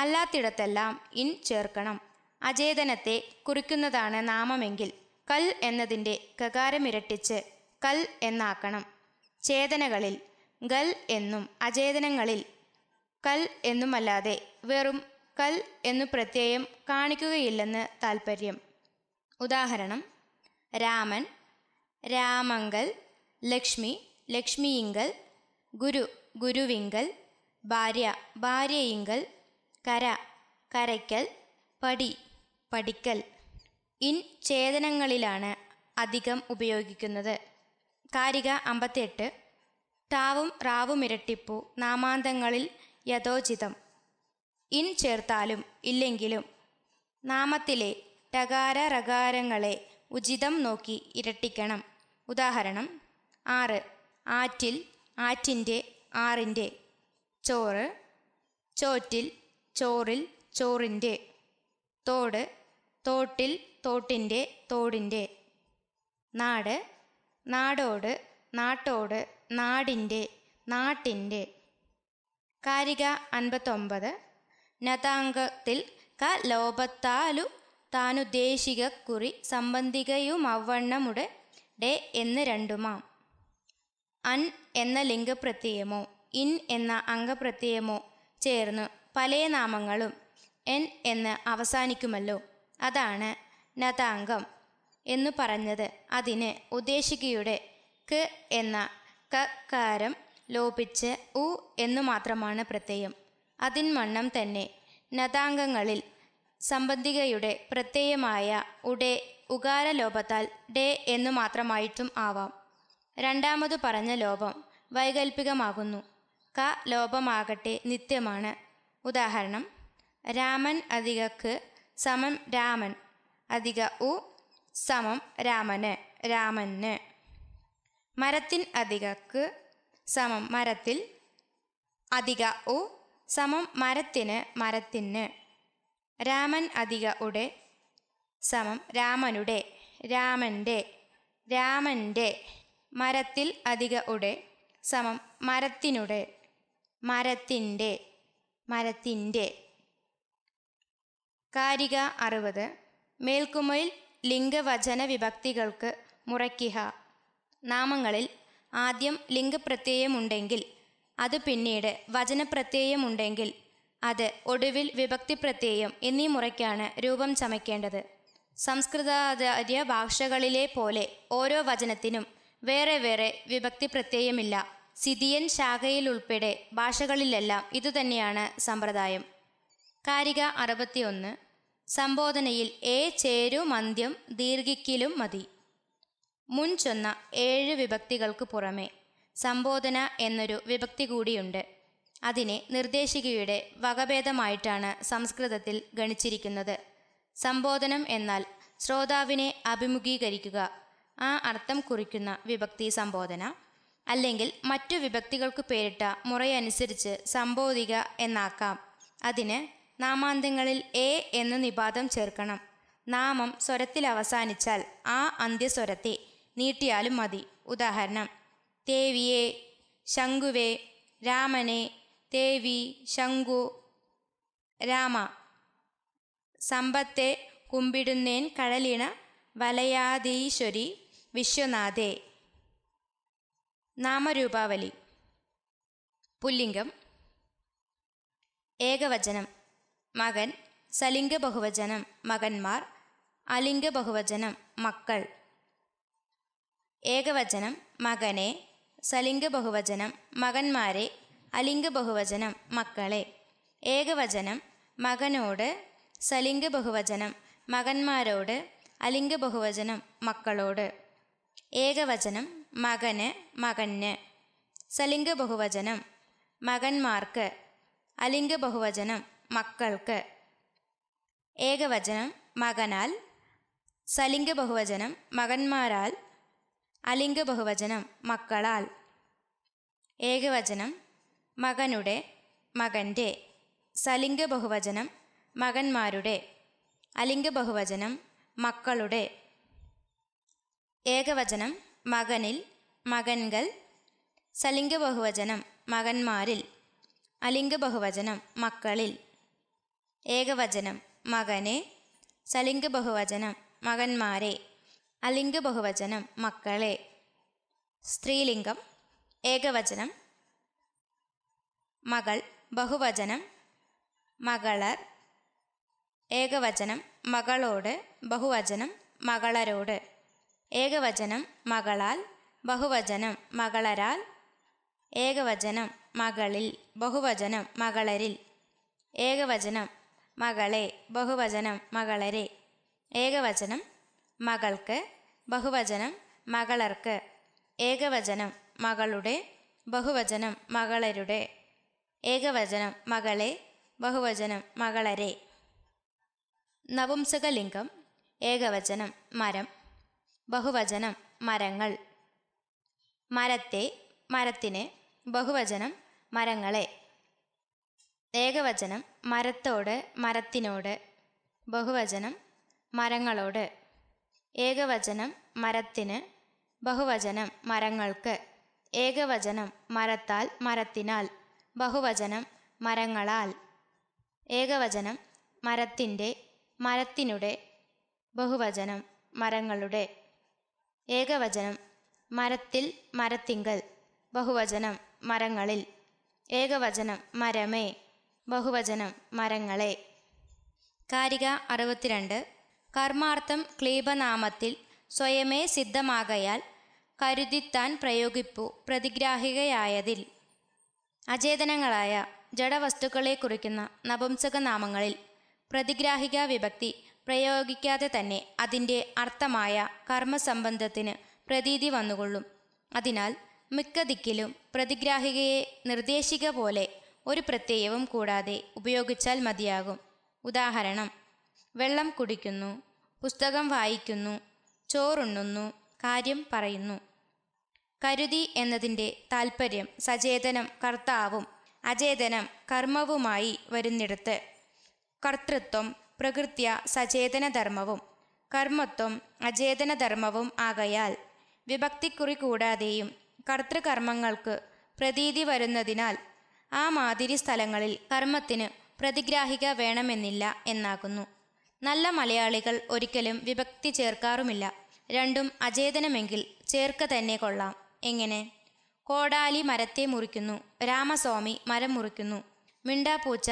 അല്ലാത്തിടത്തെല്ലാം ഇൻ ചേർക്കണം അചേതനത്തെ കുറിക്കുന്നതാണ് നാമമെങ്കിൽ കൽ എന്നതിൻ്റെ കകാരമിരട്ടിച്ച് കൽ എന്നാക്കണം ചേതനകളിൽ ഗൽ എന്നും അചേതനങ്ങളിൽ കൽ എന്നുമല്ലാതെ വെറും കൽ എന്നു പ്രത്യയം കാണിക്കുകയില്ലെന്ന് താൽപ്പര്യം ഉദാഹരണം രാമൻ രാമങ്കൽ ലക്ഷ്മി ലക്ഷ്മിയിങ്കൽ ഗുരു ഗുരുവിങ്കൽ ഭാര്യ ഭാര്യയിങ്കൽ കര കരയ്ക്കൽ പടി പഠിക്കൽ ഇൻ ഛേദനങ്ങളിലാണ് അധികം ഉപയോഗിക്കുന്നത് കാരിക അമ്പത്തിയെട്ട് ടാവും റാവും ഇരട്ടിപ്പു നാമാന്തങ്ങളിൽ യഥോചിതം ഇൻ ചേർത്താലും ഇല്ലെങ്കിലും നാമത്തിലെ ടകാര റകാരങ്ങളെ ഉചിതം നോക്കി ഇരട്ടിക്കണം ഉദാഹരണം ആറ് ആറ്റിൽ ആറ്റിൻ്റെ ആറിൻ്റെ ചോറ് ചോറ്റിൽ ചോറിൽ ചോറിൻ്റെ തോട് തോട്ടിൽ തോട്ടിൻ്റെ തോടിൻ്റെ നാട് നാടോട് നാട്ടോട് നാടിൻ്റെ നാട്ടിൻ്റെ കാരിക അൻപത്തൊമ്പത് നതാങ്കത്തിൽ ക ലോപത്താലു താനുദ്ദേശിക കുറി സംബന്ധികയുമവണ്ണമുടെ ഡേ എന്ന് രണ്ടുമാം അൻ എന്ന ലിംഗപ്രത്യയമോ ഇൻ എന്ന അംഗപ്രത്യയമോ ചേർന്ന് പല നാമങ്ങളും എൻ എന്ന് അവസാനിക്കുമല്ലോ അതാണ് നതാംഗം എന്ന് പറഞ്ഞത് അതിന് ഉദ്ദേശികയുടെ ക് എന്ന കാരം ലോപിച്ച് ഉ എന്നു മാത്രമാണ് പ്രത്യയം മണ്ണം തന്നെ നതാംഗങ്ങളിൽ സംബന്ധികയുടെ പ്രത്യയമായ ഉകാര ലോപത്താൽ ഡേ എന്നു മാത്രമായിട്ടും ആവാം രണ്ടാമത് പറഞ്ഞ ലോപം വൈകൽപ്പികമാകുന്നു ക ലോപമാകട്ടെ നിത്യമാണ് ഉദാഹരണം രാമൻ അധികക്ക് സമം രാമൻ അധിക ഉ സമം രാമന് രാമന് മരത്തിൻ അധികക്ക് സമം മരത്തിൽ അധിക ഉ സമം മരത്തിന് മരത്തിന് രാമൻ അധിക ഉടെ സമം രാമനുടെ രാമൻ്റെ രാമൻ്റെ മരത്തിൽ അധിക ഉടെ സമം മരത്തിനുടെ മരത്തിൻ്റെ മരത്തിൻ്റെ കാരിക അറുപത് മേൽക്കുമയിൽ ലിംഗവചന വിഭക്തികൾക്ക് മുറയ്ക്കുക നാമങ്ങളിൽ ആദ്യം ലിംഗപ്രത്യയമുണ്ടെങ്കിൽ അത് പിന്നീട് വചനപ്രത്യയമുണ്ടെങ്കിൽ അത് ഒടുവിൽ പ്രത്യയം എന്നീ മുറയ്ക്കാണ് രൂപം ചമയ്ക്കേണ്ടത് സംസ്കൃതാചാര്യ ഭാഷകളിലെ പോലെ ഓരോ വചനത്തിനും വേറെ വേറെ വിഭക്തി പ്രത്യയമില്ല സിതിയൻ ശാഖയിൽ ഉൾപ്പെടെ ഭാഷകളിലെല്ലാം ഇതുതന്നെയാണ് സമ്പ്രദായം കാരിക അറുപത്തിയൊന്ന് സംബോധനയിൽ ഏ ചേരു മന്ദ്യം ദീർഘിക്കിലും മതി മുൻ ചൊന്ന ഏഴ് വിഭക്തികൾക്ക് പുറമെ സംബോധന എന്നൊരു വിഭക്തി കൂടിയുണ്ട് അതിനെ നിർദ്ദേശികയുടെ വകഭേദമായിട്ടാണ് സംസ്കൃതത്തിൽ ഗണിച്ചിരിക്കുന്നത് സംബോധനം എന്നാൽ ശ്രോതാവിനെ അഭിമുഖീകരിക്കുക ആ അർത്ഥം കുറിക്കുന്ന വിഭക്തി സംബോധന അല്ലെങ്കിൽ മറ്റു വിഭക്തികൾക്ക് പേരിട്ട മുറയനുസരിച്ച് സംബോധിക എന്നാക്കാം അതിന് നാമാന്തങ്ങളിൽ എ എന്ന് നിപാതം ചേർക്കണം നാമം സ്വരത്തിൽ അവസാനിച്ചാൽ ആ അന്ത്യസ്വരത്തെ നീട്ടിയാലും മതി ഉദാഹരണം തേവിയെ ശങ്കുവേ രാമനെ തേവി ശങ്കു രാമ സമ്പത്തെ കുമ്പിടുന്നേൻ കഴലിണ വലയാതീശ്വരി വിശ്വനാഥേ നാമരൂപാവലി പുല്ലിംഗം ഏകവചനം മകൻ സലിംഗ ബഹുവചനം മകന്മാർ അലിംഗ ബഹുവചനം മക്കൾ ഏകവചനം മകനെ സലിംഗ ബഹുവചനം മകന്മാരെ അലിംഗ ബഹുവചനം മക്കളെ ഏകവചനം മകനോട് സലിംഗ ബഹുവചനം മകന്മാരോട് അലിംഗ ബഹുവചനം മക്കളോട് ഏകവചനം മകന് മകന് സലിംഗ ബഹുവചനം മകന്മാർക്ക് അലിംഗ ബഹുവചനം മക്കൾക്ക് ഏകവചനം മകനാൽ സലിംഗ ബഹുവചനം മകന്മാരാൽ അലിംഗ ബഹുവചനം മക്കളാൽ ഏകവചനം മകനുടെ മകൻ്റെ സലിംഗ ബഹുവചനം മകന്മാരുടെ അലിംഗ ബഹുവചനം മക്കളുടെ ഏകവചനം മകനിൽ മകൻകൾ സലിംഗ ബഹുവചനം മകന്മാരിൽ അലിംഗ ബഹുവചനം മക്കളിൽ ഏകവചനം മകനെ സലിംഗ ബഹുവചനം മകന്മാരെ അലിംഗ ബഹുവചനം മക്കളെ സ്ത്രീലിംഗം ഏകവചനം മകൾ ബഹുവചനം മകളർ ഏകവചനം മകളോട് ബഹുവചനം മകളരോട് ഏകവചനം മകളാൽ ബഹുവചനം മകളരാൽ ഏകവചനം മകളിൽ ബഹുവചനം മകളരിൽ ഏകവചനം മകളെ ബഹുവചനം മകളരെ ഏകവചനം മകൾക്ക് ബഹുവചനം മകളർക്ക് ഏകവചനം മകളുടെ ബഹുവചനം മകളരുടെ ഏകവചനം മകളെ ബഹുവചനം മകളരെ നപുംസകലിംഗം ഏകവചനം മരം ബഹുവചനം മരങ്ങൾ മരത്തെ മരത്തിന് ബഹുവചനം മരങ്ങളെ ഏകവചനം മരത്തോട് മരത്തിനോട് ബഹുവചനം മരങ്ങളോട് ഏകവചനം മരത്തിന് ബഹുവചനം മരങ്ങൾക്ക് ഏകവചനം മരത്താൽ മരത്തിനാൽ ബഹുവചനം മരങ്ങളാൽ ഏകവചനം മരത്തിൻ്റെ മരത്തിനുടെ ബഹുവചനം മരങ്ങളുടെ ഏകവചനം മരത്തിൽ മരത്തിങ്കൽ ബഹുവചനം മരങ്ങളിൽ ഏകവചനം മരമേ ബഹുവചനം മരങ്ങളെ കാരിക അറുപത്തിരണ്ട് കർമാർത്ഥം ക്ലീപനാമത്തിൽ സ്വയമേ സിദ്ധമാകയാൽ കരുതിത്താൻ പ്രയോഗിപ്പു പ്രതിഗ്രാഹികയായതിൽ അചേതനങ്ങളായ ജഡവസ്തുക്കളെ കുറിക്കുന്ന നപുംസകനാമങ്ങളിൽ പ്രതിഗ്രാഹിക വിഭക്തി പ്രയോഗിക്കാതെ തന്നെ അതിൻ്റെ അർത്ഥമായ കർമ്മസംബന്ധത്തിന് പ്രതീതി വന്നുകൊള്ളും അതിനാൽ മിക്ക ദിക്കിലും പ്രതിഗ്രാഹികയെ നിർദ്ദേശിക പോലെ ഒരു പ്രത്യയവും കൂടാതെ ഉപയോഗിച്ചാൽ മതിയാകും ഉദാഹരണം വെള്ളം കുടിക്കുന്നു പുസ്തകം വായിക്കുന്നു ചോറുണ്ണുന്നു കാര്യം പറയുന്നു കരുതി എന്നതിൻ്റെ താൽപ്പര്യം സചേതനം കർത്താവും അചേതനം കർമ്മവുമായി വരുന്നിടത്ത് കർത്തൃത്വം പ്രകൃത്യ സചേതനധർമ്മവും കർമ്മത്വം അചേതനധർമ്മവും ആകയാൽ വിഭക്തിക്കുറി കൂടാതെയും കർത്തൃകർമ്മങ്ങൾക്ക് പ്രതീതി വരുന്നതിനാൽ ആ മാതിരി സ്ഥലങ്ങളിൽ കർമ്മത്തിന് പ്രതിഗ്രാഹിക വേണമെന്നില്ല എന്നാകുന്നു നല്ല മലയാളികൾ ഒരിക്കലും വിഭക്തി ചേർക്കാറുമില്ല രണ്ടും അചേതനമെങ്കിൽ ചേർക്ക തന്നെ കൊള്ളാം എങ്ങനെ കോടാലി മരത്തെ മുറിക്കുന്നു രാമസ്വാമി മരം മുറിക്കുന്നു മിണ്ടാപ്പൂച്ച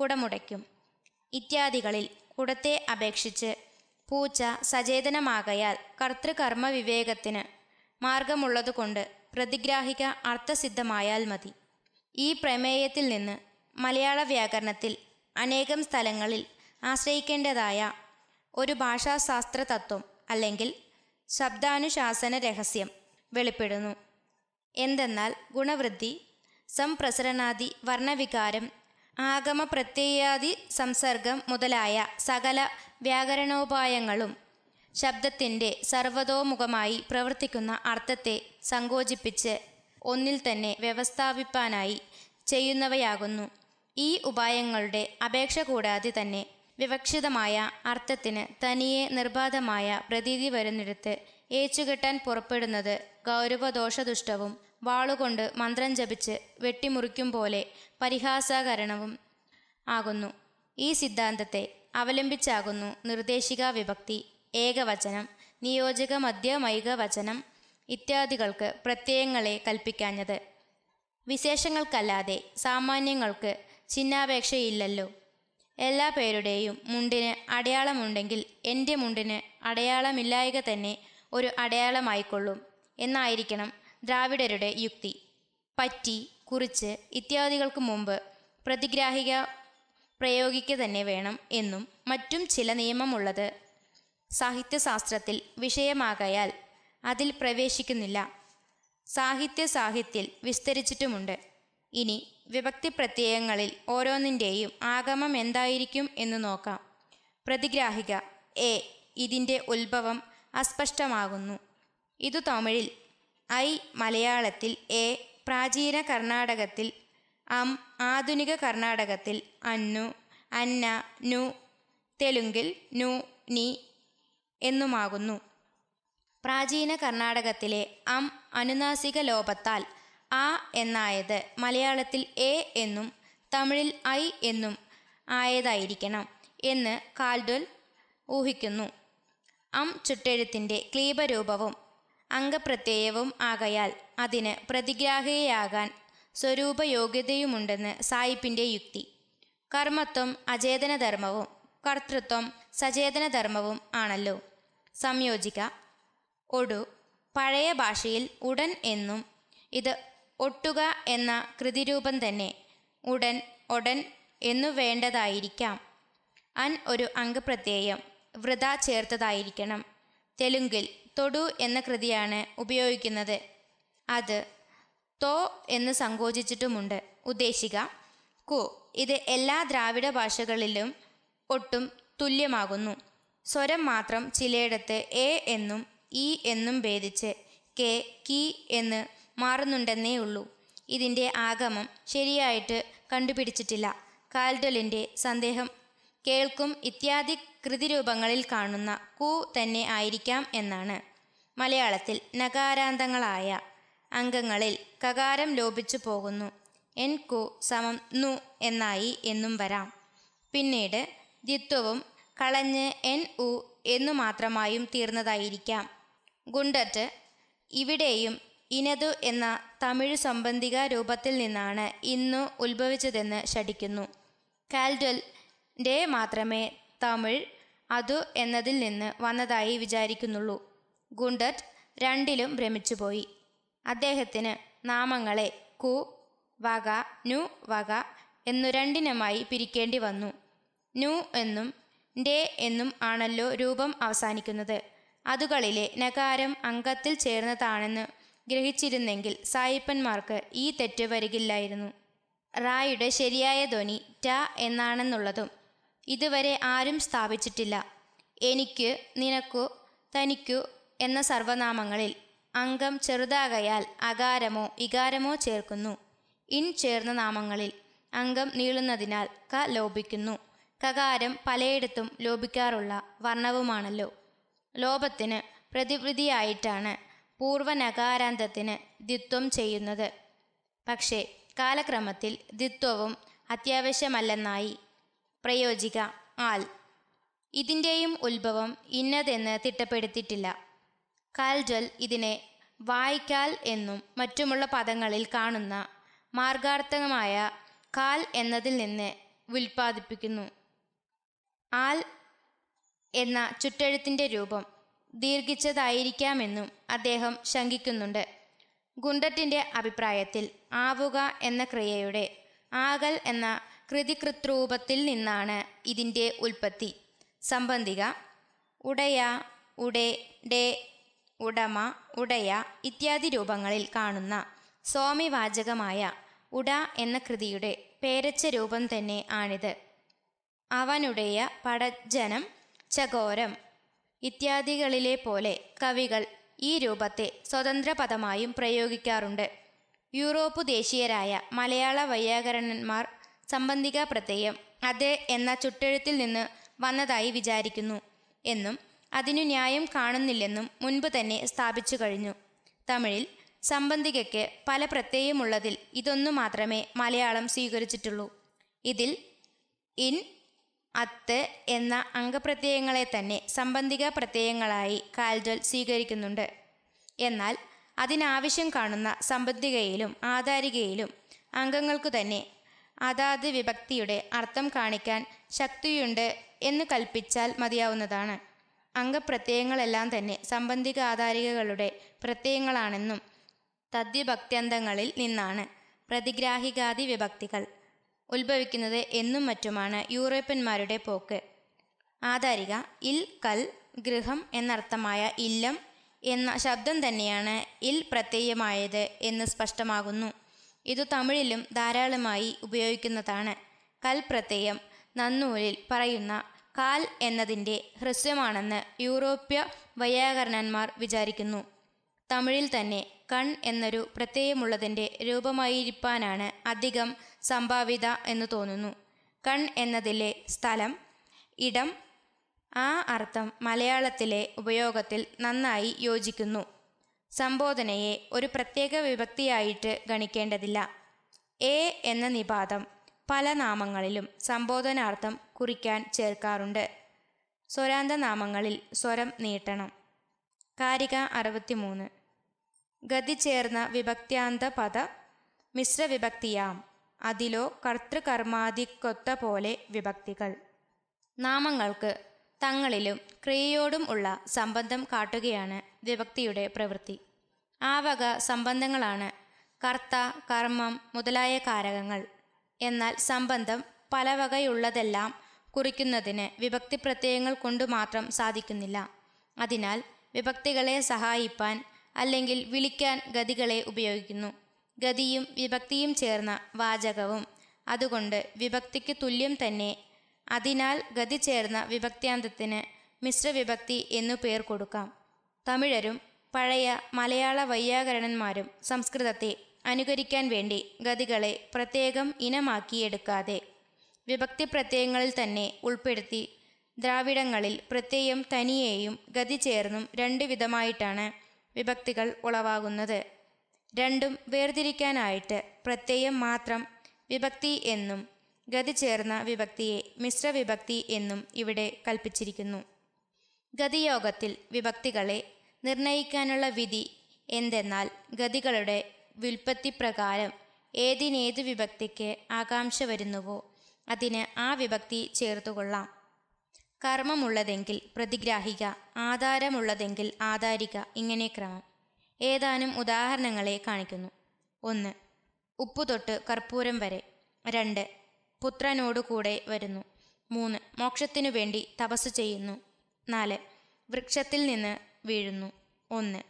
കുടമുടയ്ക്കും ഇത്യാദികളിൽ കുടത്തെ അപേക്ഷിച്ച് പൂച്ച സചേതനമാകയാൽ കർത്തൃകർമ്മ വിവേകത്തിന് മാർഗമുള്ളതുകൊണ്ട് പ്രതിഗ്രാഹിക അർത്ഥസിദ്ധമായാൽ മതി ഈ പ്രമേയത്തിൽ നിന്ന് മലയാള വ്യാകരണത്തിൽ അനേകം സ്ഥലങ്ങളിൽ ആശ്രയിക്കേണ്ടതായ ഒരു ഭാഷാശാസ്ത്ര തത്വം അല്ലെങ്കിൽ ശബ്ദാനുശാസന രഹസ്യം വെളിപ്പെടുന്നു എന്തെന്നാൽ ഗുണവൃദ്ധി സംപ്രസരണാദി വർണ്ണവികാരം ആഗമ പ്രത്യയാദി സംസർഗം മുതലായ സകല വ്യാകരണോപായങ്ങളും ശബ്ദത്തിൻ്റെ സർവതോമുഖമായി പ്രവർത്തിക്കുന്ന അർത്ഥത്തെ സങ്കോചിപ്പിച്ച് ഒന്നിൽ തന്നെ വ്യവസ്ഥാപിപ്പാനായി ചെയ്യുന്നവയാകുന്നു ഈ ഉപായങ്ങളുടെ അപേക്ഷ കൂടാതെ തന്നെ വിവക്ഷിതമായ അർത്ഥത്തിന് തനിയെ നിർബാധമായ പ്രതീതി വരുന്നിടത്ത് ഏച്ചുകെട്ടാൻ പുറപ്പെടുന്നത് ഗൗരവദോഷദുഷ്ടവും വാളുകൊണ്ട് മന്ത്രം ജപിച്ച് വെട്ടിമുറിക്കും പോലെ പരിഹാസകരണവും ആകുന്നു ഈ സിദ്ധാന്തത്തെ അവലംബിച്ചാകുന്നു നിർദ്ദേശിക വിഭക്തി ഏകവചനം നിയോജക മധ്യമൈകവചനം ഇത്യാദികൾക്ക് പ്രത്യയങ്ങളെ കൽപ്പിക്കാഞ്ഞത് വിശേഷങ്ങൾക്കല്ലാതെ സാമാന്യങ്ങൾക്ക് ചിന്നാപേക്ഷയില്ലല്ലോ എല്ലാ പേരുടെയും മുണ്ടിന് അടയാളമുണ്ടെങ്കിൽ എൻ്റെ മുണ്ടിന് അടയാളമില്ലായക തന്നെ ഒരു അടയാളമായിക്കൊള്ളും എന്നായിരിക്കണം ദ്രാവിഡരുടെ യുക്തി പറ്റി കുറിച്ച് ഇത്യാദികൾക്ക് മുമ്പ് പ്രതിഗ്രാഹിക പ്രയോഗിക്കുക തന്നെ വേണം എന്നും മറ്റും ചില നിയമമുള്ളത് സാഹിത്യശാസ്ത്രത്തിൽ വിഷയമാകയാൽ അതിൽ പ്രവേശിക്കുന്നില്ല സാഹിത്യ സാഹിത്യത്തിൽ വിസ്തരിച്ചിട്ടുമുണ്ട് ഇനി വിഭക്തി പ്രത്യയങ്ങളിൽ ഓരോന്നിൻ്റെയും ആഗമം എന്തായിരിക്കും എന്ന് നോക്കാം പ്രതിഗ്രാഹിക എ ഇതിൻ്റെ ഉത്ഭവം അസ്പഷ്ടമാകുന്നു ഇതു തമിഴിൽ ഐ മലയാളത്തിൽ എ പ്രാചീന കർണാടകത്തിൽ അം ആധുനിക കർണാടകത്തിൽ അന്നു അന്ന നു തെലുങ്കിൽ നു നി എന്നുമാകുന്നു പ്രാചീന കർണാടകത്തിലെ അം അനുനാസിക ലോപത്താൽ ആ എന്നായത് മലയാളത്തിൽ എ എന്നും തമിഴിൽ ഐ എന്നും ആയതായിരിക്കണം എന്ന് കാൽഡുൽ ഊഹിക്കുന്നു അം ചുട്ടെഴുത്തിൻ്റെ ക്ലീപരൂപവും അംഗപ്രത്യയവും ആകയാൽ അതിന് പ്രതിഗ്രാഹിയാകാൻ സ്വരൂപയോഗ്യതയുമുണ്ടെന്ന് സായിപ്പിൻ്റെ യുക്തി കർമ്മത്വം അചേതനധർമ്മവും കർത്തൃത്വം സചേതനധർമ്മവും ആണല്ലോ സംയോജിക ഒടു പഴയ ഭാഷയിൽ ഉടൻ എന്നും ഇത് ഒട്ടുക എന്ന കൃതിരൂപം തന്നെ ഉടൻ ഉടൻ എന്നു വേണ്ടതായിരിക്കാം അൻ ഒരു അംഗപ്രത്യയം വൃത ചേർത്തതായിരിക്കണം തെലുങ്കിൽ തൊടു എന്ന കൃതിയാണ് ഉപയോഗിക്കുന്നത് അത് തോ എന്ന് സങ്കോചിച്ചിട്ടുമുണ്ട് ഉദ്ദേശിക കു ഇത് എല്ലാ ദ്രാവിഡ ഭാഷകളിലും ഒട്ടും തുല്യമാകുന്നു സ്വരം മാത്രം ചിലയിടത്ത് എ എന്നും ഇ എന്നും ഭേദിച്ച് കെ കി എന്ന് മാറുന്നുണ്ടെന്നേ ഉള്ളൂ ഇതിൻ്റെ ആഗമം ശരിയായിട്ട് കണ്ടുപിടിച്ചിട്ടില്ല കാൽഡലിൻ്റെ സന്ദേഹം കേൾക്കും ഇത്യാദി കൃതിരൂപങ്ങളിൽ കാണുന്ന കു തന്നെ ആയിരിക്കാം എന്നാണ് മലയാളത്തിൽ നകാരാന്തങ്ങളായ അംഗങ്ങളിൽ കകാരം ലോപിച്ചു പോകുന്നു എൻ കു സമം നു എന്നായി എന്നും വരാം പിന്നീട് ദിത്വവും കളഞ്ഞ് എൻ ഉ എന്നു മാത്രമായും തീർന്നതായിരിക്കാം ഗുണ്ടറ്റ് ഇവിടെയും ഇനതു എന്ന തമിഴ് സംബന്ധിക രൂപത്തിൽ നിന്നാണ് ഇന്നു ഉത്ഭവിച്ചതെന്ന് ശഠിക്കുന്നു ഡേ മാത്രമേ തമിഴ് അതു എന്നതിൽ നിന്ന് വന്നതായി വിചാരിക്കുന്നുള്ളൂ ഗുണ്ടറ്റ് രണ്ടിലും ഭ്രമിച്ചുപോയി അദ്ദേഹത്തിന് നാമങ്ങളെ കു വക നു വക എന്നു രണ്ടിനുമായി പിരിക്കേണ്ടി വന്നു നു എന്നും ഡേ എന്നും ആണല്ലോ രൂപം അവസാനിക്കുന്നത് അതുകളിലെ നകാരം അംഗത്തിൽ ചേർന്നതാണെന്ന് ഗ്രഹിച്ചിരുന്നെങ്കിൽ സായിപ്പന്മാർക്ക് ഈ തെറ്റ് വരികില്ലായിരുന്നു റായുടെ ശരിയായ ധ്വനി ട എന്നാണെന്നുള്ളതും ഇതുവരെ ആരും സ്ഥാപിച്ചിട്ടില്ല എനിക്ക് നിനക്കു തനിക്കു എന്ന സർവനാമങ്ങളിൽ അംഗം ചെറുതാകയാൽ അകാരമോ ഇകാരമോ ചേർക്കുന്നു ഇൻ ചേർന്ന നാമങ്ങളിൽ അംഗം നീളുന്നതിനാൽ ക ലോപിക്കുന്നു കകാരം പലയിടത്തും ലോപിക്കാറുള്ള വർണ്ണവുമാണല്ലോ ലോപത്തിന് പ്രതിവൃതിയായിട്ടാണ് പൂർവനകാരാന്തത്തിന് ദിത്വം ചെയ്യുന്നത് പക്ഷേ കാലക്രമത്തിൽ ദിത്വവും അത്യാവശ്യമല്ലെന്നായി പ്രയോജിക ആൽ ഇതിൻ്റെയും ഉത്ഭവം ഇന്നതെന്ന് തിട്ടപ്പെടുത്തിയിട്ടില്ല കാൽജൽ ഇതിനെ വായിക്കാൽ എന്നും മറ്റുമുള്ള പദങ്ങളിൽ കാണുന്ന മാർഗാർത്ഥകമായ കാൽ എന്നതിൽ നിന്ന് ഉൽപ്പാദിപ്പിക്കുന്നു ആൽ എന്ന ചുറ്റെഴുത്തിൻ്റെ രൂപം ദീർഘിച്ചതായിരിക്കാമെന്നും അദ്ദേഹം ശങ്കിക്കുന്നുണ്ട് ഗുണ്ടറ്റിൻ്റെ അഭിപ്രായത്തിൽ ആവുക എന്ന ക്രിയയുടെ ആകൽ എന്ന കൃതികൃത്രൂപത്തിൽ നിന്നാണ് ഇതിൻ്റെ ഉൽപ്പത്തി സംബന്ധിക ഉടയ ഉടെ ഡേ ഉടമ ഉടയ ഇത്യാദി രൂപങ്ങളിൽ കാണുന്ന സ്വാമിവാചകമായ ഉട എന്ന കൃതിയുടെ പേരച്ച രൂപം തന്നെ ആണിത് അവനുടേയ പടജനം ചകോരം ഇത്യാദികളിലെ പോലെ കവികൾ ഈ രൂപത്തെ സ്വതന്ത്ര പദമായും പ്രയോഗിക്കാറുണ്ട് യൂറോപ്പ് ദേശീയരായ മലയാള വൈയാകരണന്മാർ സംബന്ധിക പ്രത്യയം അത് എന്ന ചുട്ടെഴുത്തിൽ നിന്ന് വന്നതായി വിചാരിക്കുന്നു എന്നും അതിനു ന്യായം കാണുന്നില്ലെന്നും മുൻപ് തന്നെ സ്ഥാപിച്ചു കഴിഞ്ഞു തമിഴിൽ സംബന്ധികയ്ക്ക് പല പ്രത്യയമുള്ളതിൽ ഇതൊന്നു മാത്രമേ മലയാളം സ്വീകരിച്ചിട്ടുള്ളൂ ഇതിൽ ഇൻ അത്ത് എന്ന അംഗപ്രത്യയങ്ങളെ തന്നെ സംബന്ധിക പ്രത്യയങ്ങളായി കാൽജൽ സ്വീകരിക്കുന്നുണ്ട് എന്നാൽ അതിനാവശ്യം കാണുന്ന സംബന്ധികയിലും ആധാരികയിലും അംഗങ്ങൾക്കു തന്നെ അതാത് വിഭക്തിയുടെ അർത്ഥം കാണിക്കാൻ ശക്തിയുണ്ട് എന്ന് കൽപ്പിച്ചാൽ മതിയാവുന്നതാണ് അംഗപ്രത്യയങ്ങളെല്ലാം തന്നെ സംബന്ധിക ആധാരികകളുടെ പ്രത്യയങ്ങളാണെന്നും തദ്യഭക്ത്യന്തങ്ങളിൽ നിന്നാണ് പ്രതിഗ്രാഹികാദി വിഭക്തികൾ ഉത്ഭവിക്കുന്നത് എന്നും മറ്റുമാണ് യൂറോപ്യന്മാരുടെ പോക്ക് ആധാരിക ഇൽ കൽ ഗൃഹം എന്നർത്ഥമായ ഇല്ലം എന്ന ശബ്ദം തന്നെയാണ് ഇൽ പ്രത്യയമായത് എന്ന് സ്പഷ്ടമാകുന്നു ഇതു തമിഴിലും ധാരാളമായി ഉപയോഗിക്കുന്നതാണ് കൽപ്രത്യയം നന്നൂലിൽ പറയുന്ന കാൽ എന്നതിൻ്റെ ഹ്രസ്വമാണെന്ന് യൂറോപ്യ വൈയാകരണന്മാർ വിചാരിക്കുന്നു തമിഴിൽ തന്നെ കൺ എന്നൊരു പ്രത്യയമുള്ളതിൻ്റെ രൂപമായിരിക്കാനാണ് അധികം സംഭാവിത എന്ന് തോന്നുന്നു കൺ എന്നതിലെ സ്ഥലം ഇടം ആ അർത്ഥം മലയാളത്തിലെ ഉപയോഗത്തിൽ നന്നായി യോജിക്കുന്നു സംബോധനയെ ഒരു പ്രത്യേക വിഭക്തിയായിട്ട് ഗണിക്കേണ്ടതില്ല എ എന്ന നിപാതം പല നാമങ്ങളിലും സംബോധനാർത്ഥം കുറിക്കാൻ ചേർക്കാറുണ്ട് സ്വരാന്ത നാമങ്ങളിൽ സ്വരം നീട്ടണം കാരിക അറുപത്തിമൂന്ന് ഗതി ചേർന്ന വിഭക്ത്യാന്ത പദ വിഭക്തിയാം അതിലോ കർത്തൃകർമാതിക്കൊത്ത പോലെ വിഭക്തികൾ നാമങ്ങൾക്ക് തങ്ങളിലും ക്രിയയോടും ഉള്ള സംബന്ധം കാട്ടുകയാണ് വിഭക്തിയുടെ പ്രവൃത്തി ആ വക സംബന്ധങ്ങളാണ് കർത്ത കർമ്മം മുതലായ കാരകങ്ങൾ എന്നാൽ സംബന്ധം പലവകയുള്ളതെല്ലാം കുറിക്കുന്നതിന് വിഭക്തി പ്രത്യയങ്ങൾ കൊണ്ട് മാത്രം സാധിക്കുന്നില്ല അതിനാൽ വിഭക്തികളെ സഹായിപ്പാൻ അല്ലെങ്കിൽ വിളിക്കാൻ ഗതികളെ ഉപയോഗിക്കുന്നു ഗതിയും വിഭക്തിയും ചേർന്ന വാചകവും അതുകൊണ്ട് വിഭക്തിക്ക് തുല്യം തന്നെ അതിനാൽ ഗതി ചേർന്ന വിഭക്ത്യാന്തത്തിന് മിശ്രവിഭക്തി എന്നു പേർ കൊടുക്കാം തമിഴരും പഴയ മലയാള വൈയാകരണന്മാരും സംസ്കൃതത്തെ അനുകരിക്കാൻ വേണ്ടി ഗതികളെ പ്രത്യേകം ഇനമാക്കിയെടുക്കാതെ വിഭക്തി പ്രത്യയങ്ങളിൽ തന്നെ ഉൾപ്പെടുത്തി ദ്രാവിഡങ്ങളിൽ പ്രത്യയം തനിയെയും ഗതി ചേർന്നും രണ്ട് വിധമായിട്ടാണ് വിഭക്തികൾ ഉളവാകുന്നത് രണ്ടും വേർതിരിക്കാനായിട്ട് പ്രത്യയം മാത്രം വിഭക്തി എന്നും ഗതി ചേർന്ന വിഭക്തിയെ മിശ്ര വിഭക്തി എന്നും ഇവിടെ കൽപ്പിച്ചിരിക്കുന്നു ഗതിയോഗത്തിൽ വിഭക്തികളെ നിർണയിക്കാനുള്ള വിധി എന്തെന്നാൽ ഗതികളുടെ വിൽപ്പത്തി പ്രകാരം ഏതിനേത് വിഭക്തിക്ക് ആകാംക്ഷ വരുന്നുവോ അതിന് ആ വിഭക്തി ചേർത്തുകൊള്ളാം കർമ്മമുള്ളതെങ്കിൽ പ്രതിഗ്രാഹിക ആധാരമുള്ളതെങ്കിൽ ആധാരിക ഇങ്ങനെ ക്രമം ഏതാനും ഉദാഹരണങ്ങളെ കാണിക്കുന്നു ഒന്ന് ഉപ്പുതൊട്ട് കർപ്പൂരം വരെ രണ്ട് പുത്രനോടുകൂടെ വരുന്നു മൂന്ന് മോക്ഷത്തിനു വേണ്ടി തപസ് ചെയ്യുന്നു നാല് വൃക്ഷത്തിൽ നിന്ന് വീഴുന്നു ഒന്ന്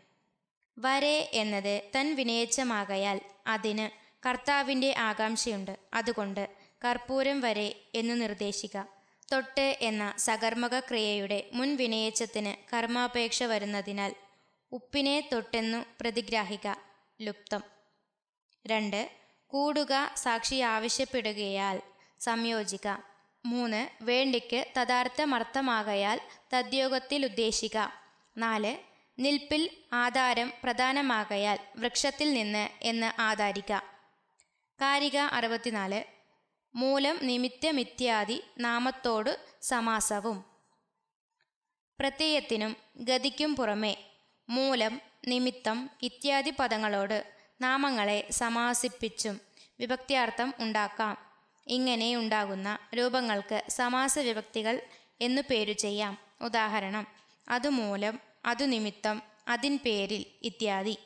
വരെ എന്നത് തൻ വിനയച്ചമാകയാൽ അതിന് കർത്താവിൻ്റെ ആകാംക്ഷയുണ്ട് അതുകൊണ്ട് കർപ്പൂരം വരെ എന്നു നിർദ്ദേശിക്കാം തൊട്ട് എന്ന സകർമ്മക ക്രിയയുടെ മുൻ വിനയച്ചത്തിന് കർമാപേക്ഷ വരുന്നതിനാൽ ഉപ്പിനെ തൊട്ടെന്നു പ്രതിഗ്രാഹിക ലുപ്തം രണ്ട് കൂടുക സാക്ഷി ആവശ്യപ്പെടുകയാൽ സംയോജിക മൂന്ന് വേണ്ടിക്ക് തഥാർത്ഥമർത്ഥമാകയാൽ തദ്യോഗത്തിൽ ഉദ്ദേശിക നാല് നിൽപ്പിൽ ആധാരം പ്രധാനമാകയാൽ വൃക്ഷത്തിൽ നിന്ന് എന്ന് ആധാരിക കാരിക അറുപത്തിനാല് മൂലം നിമിത്തമിത്യാദി നാമത്തോട് സമാസവും പ്രത്യയത്തിനും ഗതിക്കും പുറമേ മൂലം നിമിത്തം ഇത്യാദി പദങ്ങളോട് നാമങ്ങളെ സമാസിപ്പിച്ചും വിഭക്തിയാർത്ഥം ഉണ്ടാക്കാം ഇങ്ങനെയുണ്ടാകുന്ന രൂപങ്ങൾക്ക് സമാസ വിഭക്തികൾ എന്നു പേരു ചെയ്യാം ഉദാഹരണം അതുമൂലം അതുനിമിത്തം അതിൻ പേരിൽ ഇത്യാദി